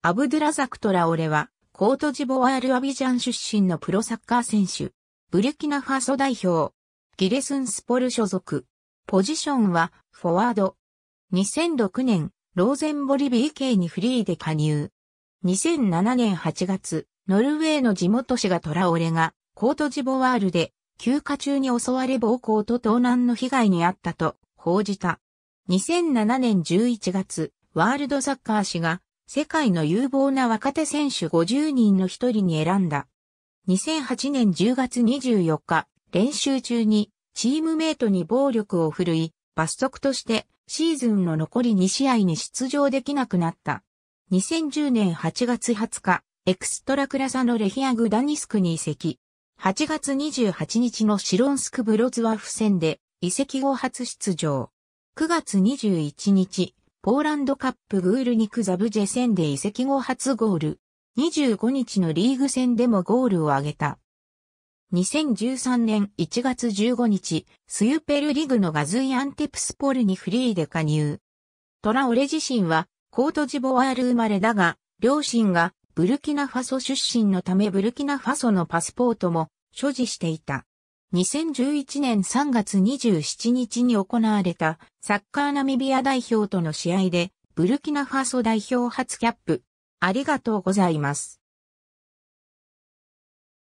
アブドゥラザク・トラオレは、コートジボワール・アビジャン出身のプロサッカー選手。ブルキナファソ代表。ギレスンスポル所属。ポジションは、フォワード。2006年、ローゼンボリ BK にフリーで加入。2007年8月、ノルウェーの地元市がトラオレが、コートジボワールで、休暇中に襲われ暴行と盗難の被害に遭ったと、報じた。2007年11月、ワールドサッカー誌が、世界の有望な若手選手50人の一人に選んだ。2008年10月24日、練習中にチームメイトに暴力を振るい、罰則としてシーズンの残り2試合に出場できなくなった。2010年8月20日、エクストラクラサのレヒアグダニスクに移籍。8月28日のシロンスクブロズワフ戦で移籍後初出場。9月21日、ポーランドカップグールニクザブジェ戦で移籍後初ゴール。25日のリーグ戦でもゴールを挙げた。2013年1月15日、スユペルリグのガズイアンテプスポルにフリーで加入。トラオレ自身は、コートジボワール生まれだが、両親がブルキナファソ出身のためブルキナファソのパスポートも所持していた。2011年3月27日に行われたサッカーナミビア代表との試合でブルキナファソ代表初キャップ。ありがとうございます。